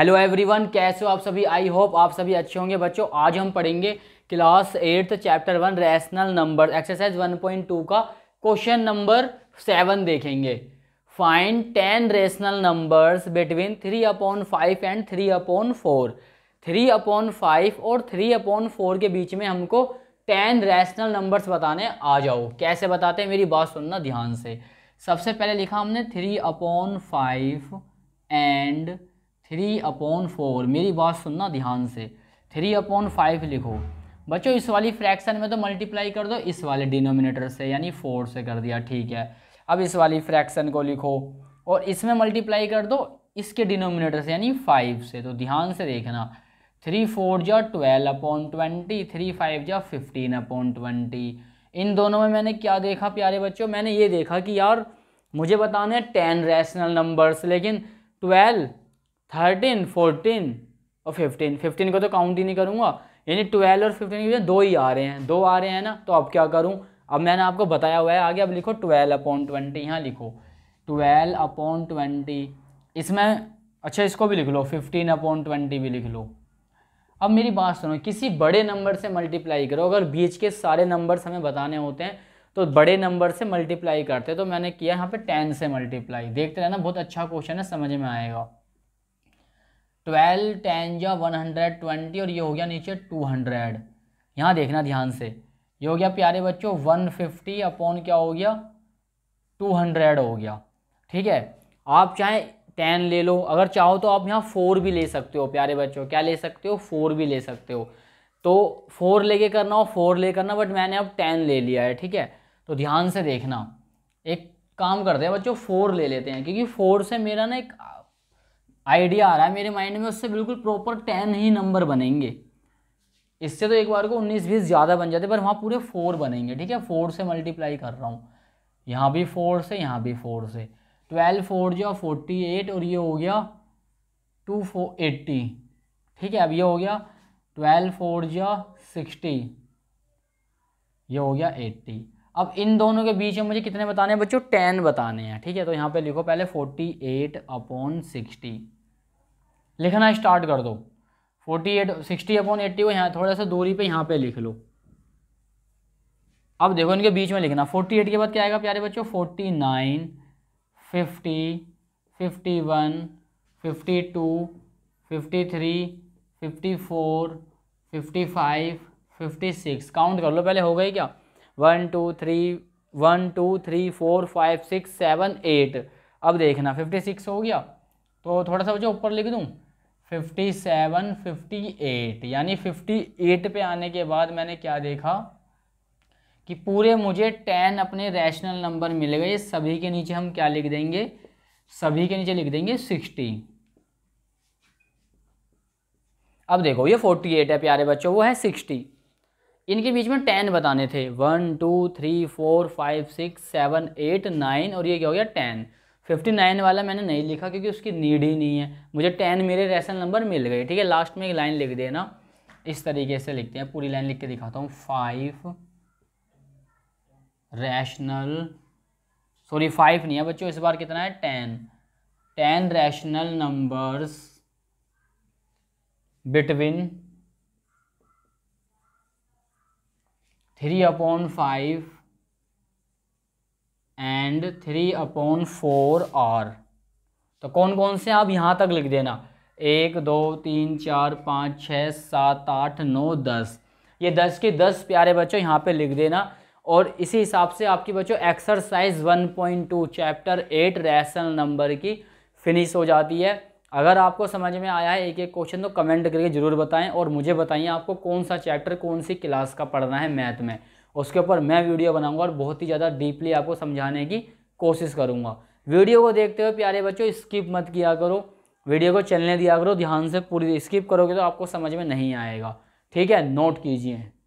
hello everyone कैसे हो आप सभी आई होप आप सभी अच्छे होंगे बच्चों आज हम पढ़ेंगे class eighth chapter one rational number exercise 1.2 का क्वेश्चन नंबर सेवन देखेंगे find ten rational numbers between three upon five and three upon four three upon five और थ्री अपॉन फोर के बीच में हमको टेन रैशनल नंबर्स बताने आ जाओ कैसे बताते हैं मेरी बात सुनना ध्यान से सबसे पहले लिखा हमने three upon five and three upon four मेरी बात सुनना ध्यान से थ्री अपॉन फाइव लिखो बच्चों इस वाली फ्रैक्शन में तो मल्टीप्लाई कर दो इस वाले डिनोमिनेटर से यानी फोर से कर दिया ठीक है अब इस वाली फ्रैक्शन को लिखो और इसमें मल्टीप्लाई कर दो इसके डिनोमिनेटर से यानी फाइव से तो ध्यान से देखना थ्री फोर जा twelve upon twenty three five जा फिफ्टीन अपॉन ट्वेंटी इन दोनों में मैंने क्या देखा प्यारे बच्चों मैंने ये देखा कि यार मुझे बताने टेन रैशनल नंबर्स लेकिन ट्वेल्व थर्टीन फोर्टीन और फिफ्टीन फिफ्टीन को तो काउंट ही नहीं करूँगा यानी ट्वेल्व और फिफ्टीन के दो ही आ रहे हैं दो आ रहे हैं ना तो अब क्या करूँ अब मैंने आपको बताया हुआ है आगे अब लिखो ट्वेल्व अपॉन ट्वेंटी यहाँ लिखो ट्वेल्व अपॉन ट्वेंटी इसमें अच्छा इसको भी लिख लो फिफ्टीन अपॉन ट्वेंटी भी लिख लो अब मेरी बात सुनो किसी बड़े नंबर से मल्टीप्लाई करो अगर बीच के सारे नंबर्स हमें बताने होते हैं तो बड़े नंबर से मल्टीप्लाई करते हैं तो मैंने किया यहाँ पे टेन से मल्टीप्लाई देखते रहना बहुत अच्छा क्वेश्चन है समझ में आएगा ट्वेल्व टेन या वन हंड्रेड ट्वेंटी और ये हो गया नीचे टू हंड्रेड यहाँ देखना ध्यान से ये हो गया प्यारे बच्चों वन फिफ्टी अपॉन क्या हो गया टू हंड्रेड हो गया ठीक है आप चाहे टेन ले लो अगर चाहो तो आप यहाँ फोर भी ले सकते हो प्यारे बच्चों क्या ले सकते हो फोर भी ले सकते हो तो फोर लेके करना हो फोर ले करना बट मैंने अब टेन ले लिया है ठीक है तो ध्यान से देखना एक काम करते हैं बच्चों फोर ले लेते हैं क्योंकि फोर से मेरा ना एक आइडिया आ रहा है मेरे माइंड में उससे बिल्कुल प्रॉपर टेन ही नंबर बनेंगे इससे तो एक बार को उन्नीस बीस ज़्यादा बन जाते पर वहाँ पूरे फोर बनेंगे ठीक है फोर से मल्टीप्लाई कर रहा हूँ यहाँ भी फोर से यहाँ भी फोर से ट्वेल्व फोर जो फोर्टी एट और ये हो गया टू फोर एट्टी ठीक है अब ये हो गया ट्वेल्व फोर जो सिक्सटी ये हो गया एट्टी अब इन दोनों के बीच में मुझे कितने बताने हैं बच्चों टेन बताने हैं ठीक है तो यहाँ पे लिखो पहले फोर्टी एट अपॉन सिक्सटी लिखना स्टार्ट कर दो forty eight sixty upon eighty को यहाँ थोड़ा सा दूरी पे यहाँ पे लिख लो अब देखो इनके बीच में लिखना फोर्टी एट के बाद क्या आएगा प्यारे बच्चों forty nine fifty fifty one fifty two fifty three fifty four fifty five fifty six count कर लो पहले हो गए क्या one two three one two three four five six seven eight अब देखना फिफ्टी सिक्स हो गया तो थोड़ा सा मुझे ऊपर लिख दूँ फिफ्टी सेवन फिफ्टी एट यानी फिफ्टी एट पे आने के बाद मैंने क्या देखा कि पूरे मुझे टेन अपने रैशनल नंबर मिल गए सभी के नीचे हम क्या लिख देंगे सभी के नीचे लिख देंगे सिक्सटी अब देखो ये फोर्टी एट है प्यारे बच्चों वो है सिक्सटी इनके बीच में टेन बताने थे one two three four five six seven eight nine और ये क्या हो गया टेन फिफ्टी नाइन वाला मैंने नहीं लिखा क्योंकि उसकी नीड ही नहीं है मुझे टेन मेरे रेशन नंबर मिल गए ठीक है लास्ट में एक लाइन लिख देना इस तरीके से लिखते हैं पूरी लाइन लिख के दिखाता हूँ फाइव रैशनल सॉरी फाइव नहीं है बच्चों इस बार कितना है ten ten rational numbers between three upon five and three upon four are तो कौन कौन से आप यहाँ तक लिख देना एक दो तीन चार पाँच छः सात आठ नौ दस ये दस के दस प्यारे बच्चों यहाँ पे लिख देना और इसी हिसाब से आपकी बच्चों exercise one point two chapter eight rational number की फिनिश हो जाती है अगर आपको समझ में आया है एक एक क्वेश्चन तो कमेंट करके ज़रूर बताएं और मुझे बताइए आपको कौन सा चैप्टर कौन सी क्लास का पढ़ना है मैथ में उसके ऊपर मैं वीडियो बनाऊंगा और बहुत ही ज़्यादा डीपली आपको समझाने की कोशिश करूँगा वीडियो को देखते हुए प्यारे बच्चों स्किप मत किया करो वीडियो को चलने दिया करो ध्यान से पूरी स्किप करोगे तो आपको समझ में नहीं आएगा ठीक है नोट कीजिए